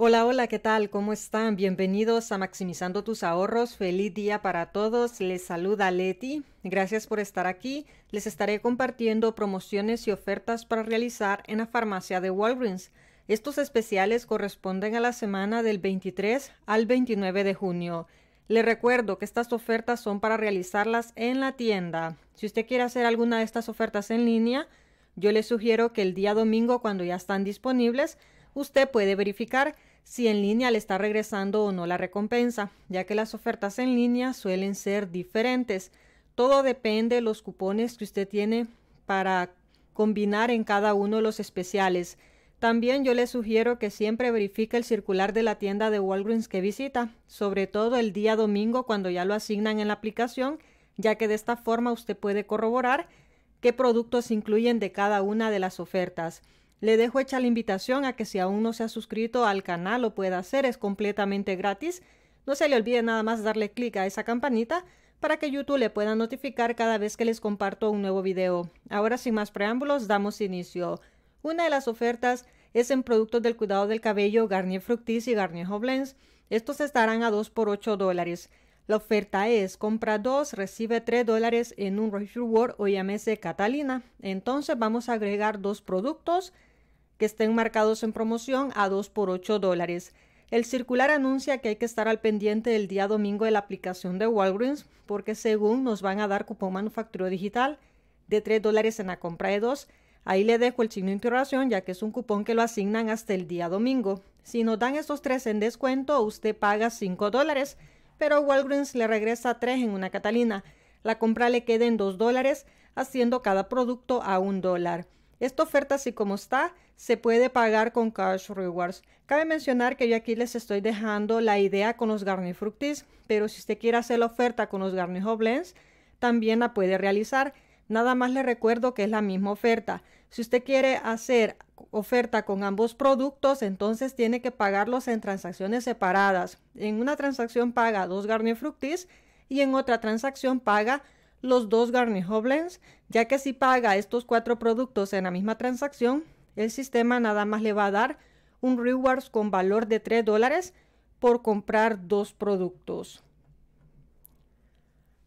Hola, hola, ¿qué tal? ¿Cómo están? Bienvenidos a Maximizando tus ahorros. Feliz día para todos. Les saluda Leti. Gracias por estar aquí. Les estaré compartiendo promociones y ofertas para realizar en la farmacia de Walgreens. Estos especiales corresponden a la semana del 23 al 29 de junio. Les recuerdo que estas ofertas son para realizarlas en la tienda. Si usted quiere hacer alguna de estas ofertas en línea, yo le sugiero que el día domingo, cuando ya están disponibles, usted puede verificar si en línea le está regresando o no la recompensa, ya que las ofertas en línea suelen ser diferentes. Todo depende de los cupones que usted tiene para combinar en cada uno los especiales. También yo le sugiero que siempre verifique el circular de la tienda de Walgreens que visita, sobre todo el día domingo cuando ya lo asignan en la aplicación, ya que de esta forma usted puede corroborar qué productos incluyen de cada una de las ofertas. Le dejo hecha la invitación a que si aún no se ha suscrito al canal lo pueda hacer, es completamente gratis. No se le olvide nada más darle clic a esa campanita para que YouTube le pueda notificar cada vez que les comparto un nuevo video. Ahora sin más preámbulos, damos inicio. Una de las ofertas es en productos del cuidado del cabello Garnier Fructis y Garnier Hoblens. Estos estarán a 2 por 8 dólares. La oferta es compra 2, recibe 3 dólares en un Rush Reward o llámese Catalina. Entonces vamos a agregar dos productos que estén marcados en promoción a 2 por 8 dólares. El circular anuncia que hay que estar al pendiente el día domingo de la aplicación de Walgreens porque según nos van a dar cupón manufacturero digital de 3 dólares en la compra de 2. Ahí le dejo el signo de interrogación ya que es un cupón que lo asignan hasta el día domingo. Si nos dan estos 3 en descuento, usted paga 5 dólares, pero Walgreens le regresa 3 en una Catalina. La compra le queda en 2 dólares, haciendo cada producto a 1 dólar. Esta oferta, así como está, se puede pagar con Cash Rewards. Cabe mencionar que yo aquí les estoy dejando la idea con los Garnifructis, pero si usted quiere hacer la oferta con los Garni Hoblens, también la puede realizar. Nada más le recuerdo que es la misma oferta. Si usted quiere hacer oferta con ambos productos, entonces tiene que pagarlos en transacciones separadas. En una transacción paga dos Fructis y en otra transacción paga los dos Garnier Hoblens, ya que si paga estos cuatro productos en la misma transacción, el sistema nada más le va a dar un rewards con valor de 3 dólares por comprar dos productos.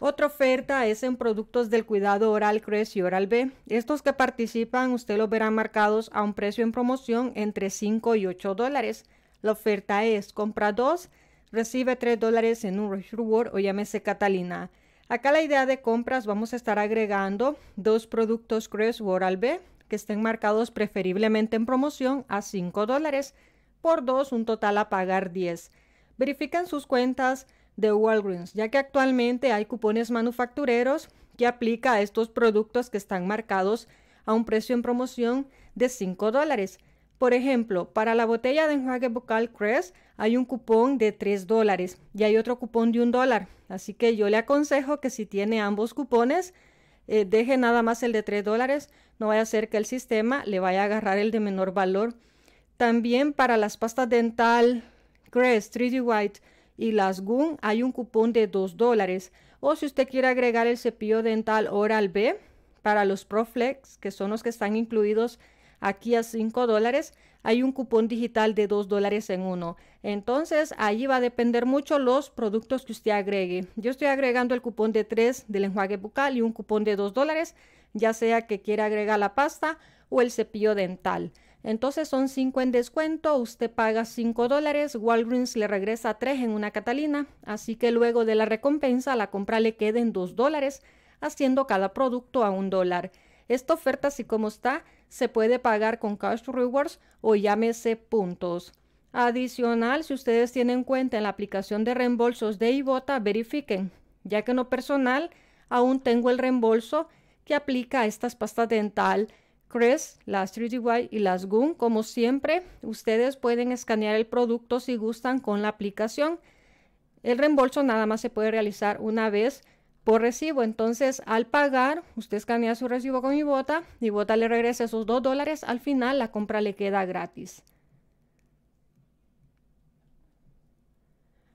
Otra oferta es en productos del cuidado oral Crest y Oral B. Estos que participan usted los verá marcados a un precio en promoción entre 5 y 8 dólares. La oferta es compra dos, recibe 3 dólares en un reward o llámese Catalina. Acá la idea de compras vamos a estar agregando dos productos Crest Oral B que estén marcados preferiblemente en promoción a 5 dólares por dos, un total a pagar 10. Verifican sus cuentas de Walgreens, ya que actualmente hay cupones manufactureros que aplica a estos productos que están marcados a un precio en promoción de 5 dólares. Por ejemplo, para la botella de enjuague bucal Crest hay un cupón de 3 dólares y hay otro cupón de 1 dólar. Así que yo le aconsejo que si tiene ambos cupones, eh, deje nada más el de 3 dólares. No vaya a ser que el sistema le vaya a agarrar el de menor valor. También para las pastas dental Crest 3D White y las gum hay un cupón de 2 dólares. O si usted quiere agregar el cepillo dental Oral B para los Proflex, que son los que están incluidos aquí a 5 dólares, hay un cupón digital de 2 dólares en uno. Entonces, ahí va a depender mucho los productos que usted agregue. Yo estoy agregando el cupón de 3 del enjuague bucal y un cupón de 2 dólares, ya sea que quiera agregar la pasta o el cepillo dental. Entonces son 5 en descuento, usted paga 5 dólares, Walgreens le regresa 3 en una Catalina, así que luego de la recompensa la compra le queda en 2 dólares, haciendo cada producto a un dólar. Esta oferta, así como está, se puede pagar con Cash Rewards o llámese puntos. Adicional, si ustedes tienen cuenta en la aplicación de reembolsos de Ibota, verifiquen, ya que no personal, aún tengo el reembolso que aplica a estas pastas dental Crest, las 3DY y las Goon. Como siempre, ustedes pueden escanear el producto si gustan con la aplicación. El reembolso nada más se puede realizar una vez por recibo. Entonces, al pagar, usted escanea su recibo con Ibota, Ibota le regresa esos 2 dólares, al final la compra le queda gratis.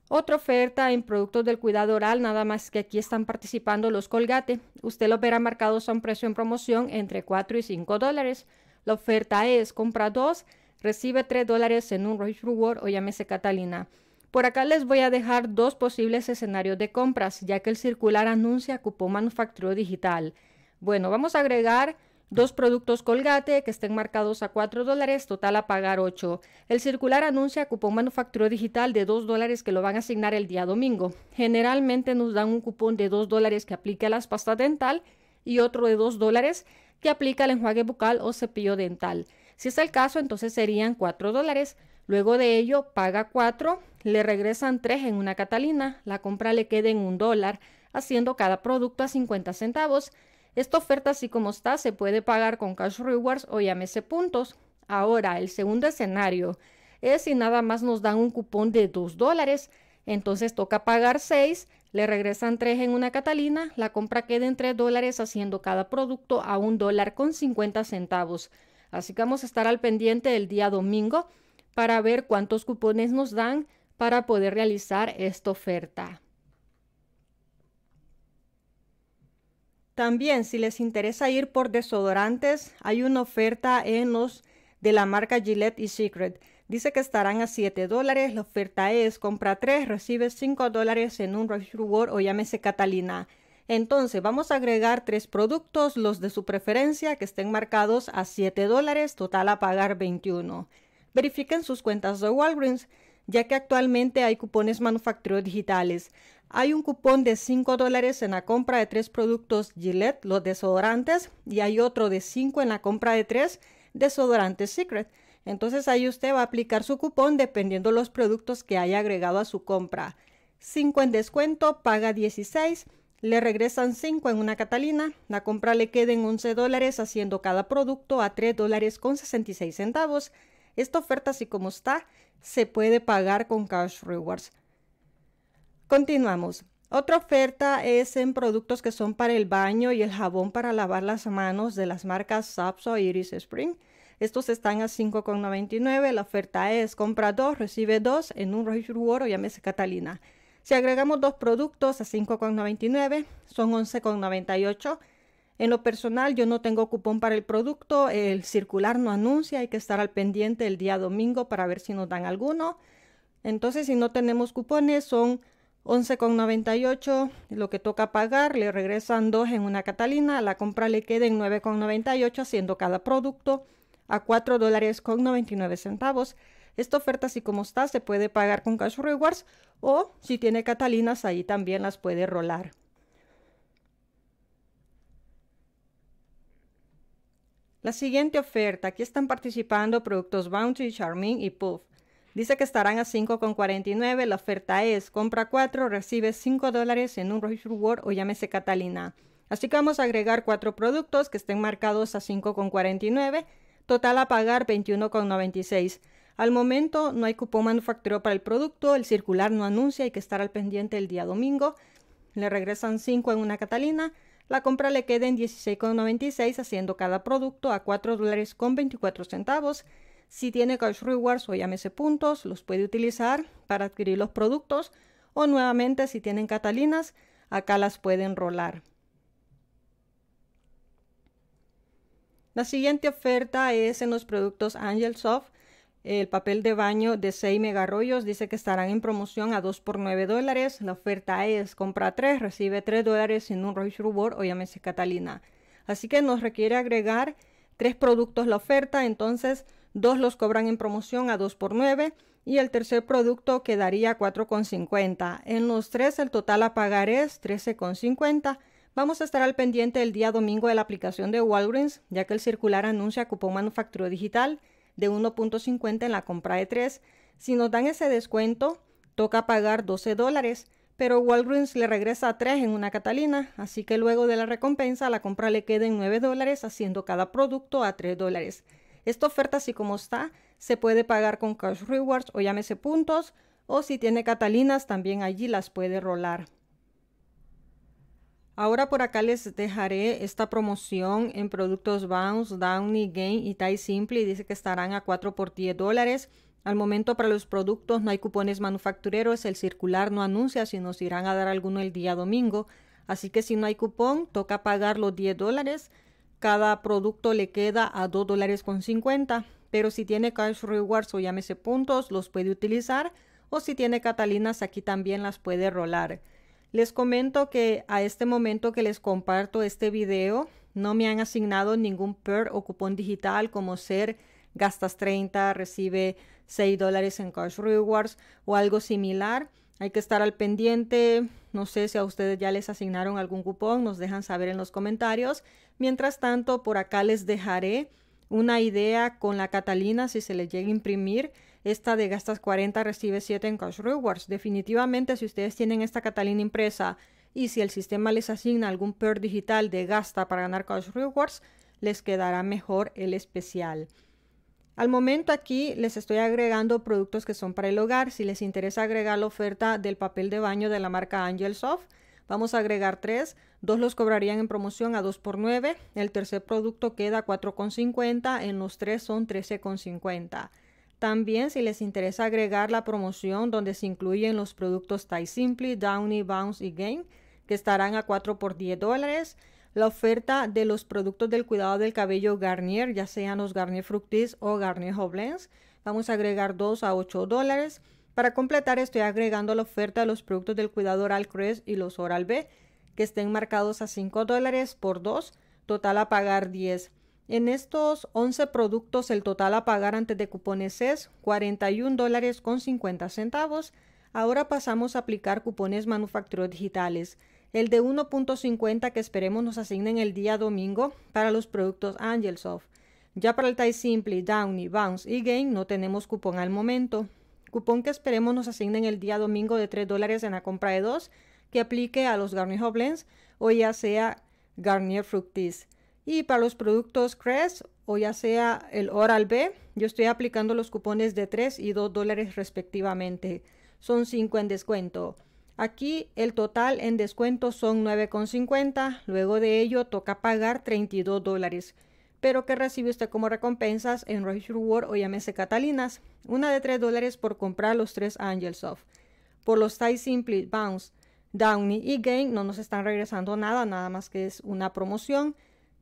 Otra oferta en productos del cuidado oral, nada más que aquí están participando los Colgate. Usted los verá marcados a un precio en promoción entre 4 y 5 dólares. La oferta es compra 2, recibe 3 dólares en un Royce Reward o llámese Catalina. Por acá les voy a dejar dos posibles escenarios de compras, ya que el circular anuncia cupón manufacturero digital. Bueno, vamos a agregar dos productos colgate que estén marcados a 4 dólares, total a pagar 8. El circular anuncia cupón manufacturero digital de 2 dólares que lo van a asignar el día domingo. Generalmente nos dan un cupón de 2 dólares que aplique a las pastas dental y otro de 2 dólares que aplica al enjuague bucal o cepillo dental. Si es el caso, entonces serían 4 dólares. Luego de ello, paga 4, le regresan 3 en una Catalina, la compra le queda en un dólar, haciendo cada producto a 50 centavos. Esta oferta, así como está, se puede pagar con cash rewards o llámese puntos. Ahora, el segundo escenario es si nada más nos dan un cupón de 2 dólares, entonces toca pagar 6, le regresan 3 en una Catalina, la compra queda en 3 dólares haciendo cada producto a 1 dólar con 50 centavos. Así que vamos a estar al pendiente el día domingo para ver cuántos cupones nos dan para poder realizar esta oferta. También, si les interesa ir por desodorantes, hay una oferta en los de la marca Gillette y Secret. Dice que estarán a 7 dólares. La oferta es compra 3, recibes 5 dólares en un Rush Reward o llámese Catalina. Entonces, vamos a agregar tres productos, los de su preferencia, que estén marcados a 7 dólares, total a pagar 21 verifiquen sus cuentas de Walgreens, ya que actualmente hay cupones manufactureros digitales. Hay un cupón de 5 dólares en la compra de tres productos Gillette, los desodorantes, y hay otro de 5 en la compra de tres desodorantes Secret. Entonces ahí usted va a aplicar su cupón dependiendo los productos que haya agregado a su compra. 5 en descuento, paga 16, le regresan 5 en una Catalina, la compra le queda en 11 dólares haciendo cada producto a 3 dólares con 66 centavos. Esta oferta, así como está, se puede pagar con Cash Rewards. Continuamos. Otra oferta es en productos que son para el baño y el jabón para lavar las manos de las marcas Sapso e Iris Spring. Estos están a 5,99. La oferta es compra dos, recibe dos en un Reward o llámese Catalina. Si agregamos dos productos a 5,99, son 11,98. En lo personal, yo no tengo cupón para el producto, el circular no anuncia, hay que estar al pendiente el día domingo para ver si nos dan alguno. Entonces, si no tenemos cupones, son 11,98 lo que toca pagar, le regresan dos en una Catalina, la compra le queda en 9,98 haciendo cada producto a 4 dólares con 99 centavos. Esta oferta, así como está, se puede pagar con Cash Rewards o si tiene Catalinas, ahí también las puede rolar. La siguiente oferta, aquí están participando productos Bounty, Charmin y Puff. Dice que estarán a 5,49. La oferta es compra 4, recibe 5 dólares en un Rush Reward o llámese Catalina. Así que vamos a agregar 4 productos que estén marcados a 5,49. Total a pagar 21,96. Al momento no hay cupón manufacturero para el producto, el circular no anuncia, y que estar al pendiente el día domingo. Le regresan 5 en una Catalina, la compra le queda en 16,96 haciendo cada producto a 4 dólares con 24 centavos. Si tiene Cash Rewards o llámese puntos, los puede utilizar para adquirir los productos o nuevamente si tienen Catalinas, acá las pueden rolar. La siguiente oferta es en los productos Angel Soft el papel de baño de 6 megarrollos dice que estarán en promoción a 2 por 9 dólares. La oferta es compra 3, recibe 3 dólares sin un Royce rubor o llámese Catalina. Así que nos requiere agregar 3 productos la oferta, entonces dos los cobran en promoción a 2 por 9 y el tercer producto quedaría 4,50. En los tres el total a pagar es 13,50. Vamos a estar al pendiente el día domingo de la aplicación de Walgreens, ya que el circular anuncia cupón manufacturero digital de 1.50 en la compra de 3. Si nos dan ese descuento, toca pagar 12 dólares, pero Walgreens le regresa 3 en una Catalina, así que luego de la recompensa la compra le queda en 9 dólares, haciendo cada producto a 3 dólares. Esta oferta, así como está, se puede pagar con Cash Rewards o llámese puntos, o si tiene Catalinas, también allí las puede rolar. Ahora por acá les dejaré esta promoción en productos Bounce, Downy, Gain y Tie Simple. Dice que estarán a 4 por 10 dólares. Al momento para los productos no hay cupones manufactureros. El circular no anuncia si nos irán a dar alguno el día domingo. Así que si no hay cupón, toca pagar los 10 dólares. Cada producto le queda a 2 dólares con 50. Pero si tiene cash rewards o llámese puntos, los puede utilizar. O si tiene Catalinas, aquí también las puede rolar. Les comento que a este momento que les comparto este video, no me han asignado ningún PER o cupón digital como ser gastas 30, recibe 6 dólares en Cash Rewards o algo similar. Hay que estar al pendiente. No sé si a ustedes ya les asignaron algún cupón, nos dejan saber en los comentarios. Mientras tanto, por acá les dejaré una idea con la Catalina si se les llega a imprimir esta de gastas 40, recibe 7 en cash rewards. Definitivamente, si ustedes tienen esta Catalina impresa y si el sistema les asigna algún peor digital de gasta para ganar cash rewards, les quedará mejor el especial. Al momento aquí les estoy agregando productos que son para el hogar. Si les interesa agregar la oferta del papel de baño de la marca Angelsoft, vamos a agregar tres. Dos los cobrarían en promoción a 2 por 9. El tercer producto queda 4,50. En los tres son 13,50. También si les interesa agregar la promoción donde se incluyen los productos Thai Simply, Downy, Bounce y Gain, que estarán a 4 por 10 dólares, la oferta de los productos del cuidado del cabello Garnier, ya sean los Garnier Fructis o Garnier Hoblens, vamos a agregar 2 a 8 dólares. Para completar estoy agregando la oferta de los productos del cuidado oral Crest y los Oral B, que estén marcados a 5 dólares por 2, total a pagar 10. En estos 11 productos, el total a pagar antes de cupones es $41.50. dólares con centavos. Ahora pasamos a aplicar cupones manufactureros digitales. El de 1.50 que esperemos nos asignen el día domingo para los productos Angelsoft. Ya para el Tai Simply, Downy, Bounce y Gain no tenemos cupón al momento. Cupón que esperemos nos asignen el día domingo de 3 dólares en la compra de 2 que aplique a los Garnier Hoblens o ya sea Garnier Fructis. Y para los productos CRES o ya sea el Oral B, yo estoy aplicando los cupones de 3 y 2 dólares respectivamente. Son 5 en descuento. Aquí el total en descuento son 9,50, luego de ello toca pagar 32 dólares. Pero qué recibe usted como recompensas en Rush Reward o llámese Catalinas, una de 3 dólares por comprar los 3 Angels of. Por los Thai Simply, Bounce, Downey y Gain no nos están regresando nada, nada más que es una promoción.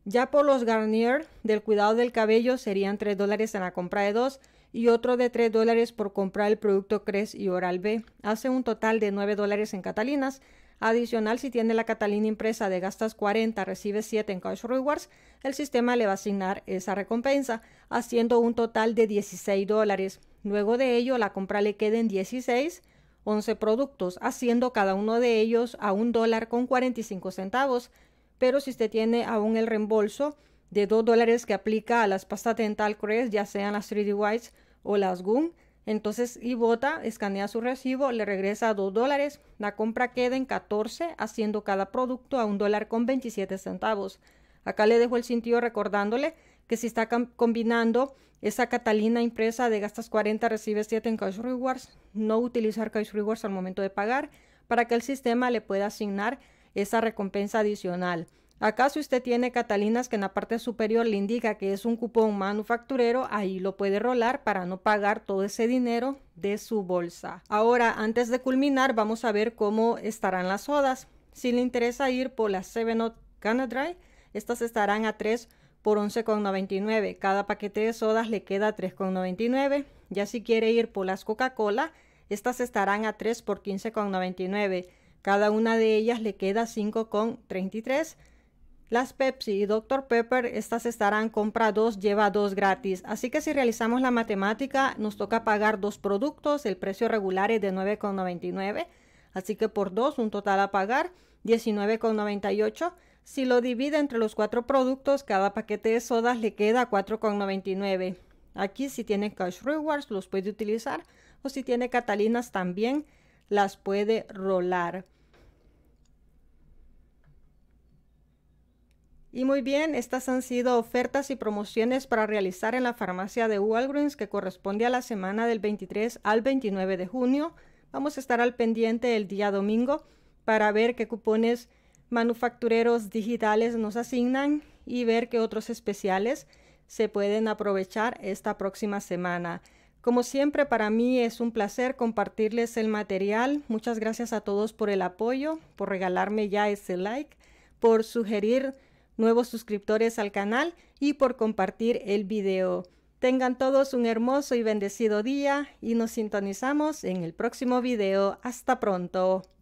Ya por los Garnier del cuidado del cabello serían 3 dólares en la compra de dos y otro de 3 dólares por comprar el producto Cres y Oral B. Hace un total de 9 dólares en Catalinas. Adicional, si tiene la Catalina impresa de gastas 40, recibe 7 en Cash Rewards, el sistema le va a asignar esa recompensa, haciendo un total de 16 dólares. Luego de ello, la compra le queda en 16 11 productos, haciendo cada uno de ellos a un dólar con 45 centavos. Pero si usted tiene aún el reembolso de 2 dólares que aplica a las pastas dental crees, ya sean las 3D Whites o las Goon, entonces y vota, escanea su recibo, le regresa 2 dólares. La compra queda en 14, haciendo cada producto a un dólar con 27 centavos. Acá le dejo el sentido recordándole que si está combinando esa Catalina impresa de gastas 40, recibe 7 en Cash Rewards, no utilizar Cash Rewards al momento de pagar para que el sistema le pueda asignar esa recompensa adicional. ¿Acaso usted tiene Catalinas que en la parte superior le indica que es un cupón manufacturero? Ahí lo puede rolar para no pagar todo ese dinero de su bolsa. Ahora, antes de culminar, vamos a ver cómo estarán las sodas. Si le interesa ir por las 7-Up Canadry, estas estarán a 3 por 11,99. Cada paquete de sodas le queda 3,99. Ya si quiere ir por las Coca-Cola, estas estarán a 3 por 15,99. Cada una de ellas le queda 5,33. Las Pepsi y Dr. Pepper, estas estarán compra 2, lleva 2 gratis. Así que si realizamos la matemática, nos toca pagar dos productos. El precio regular es de 9,99. Así que por dos, un total a pagar, 19,98. Si lo divide entre los cuatro productos, cada paquete de sodas le queda 4,99. Aquí si tiene Cash Rewards los puede utilizar o si tiene Catalinas también las puede rolar. Y muy bien, estas han sido ofertas y promociones para realizar en la farmacia de Walgreens que corresponde a la semana del 23 al 29 de junio. Vamos a estar al pendiente el día domingo para ver qué cupones manufactureros digitales nos asignan y ver qué otros especiales se pueden aprovechar esta próxima semana. Como siempre, para mí es un placer compartirles el material. Muchas gracias a todos por el apoyo, por regalarme ya ese like, por sugerir nuevos suscriptores al canal y por compartir el video. Tengan todos un hermoso y bendecido día y nos sintonizamos en el próximo video. Hasta pronto.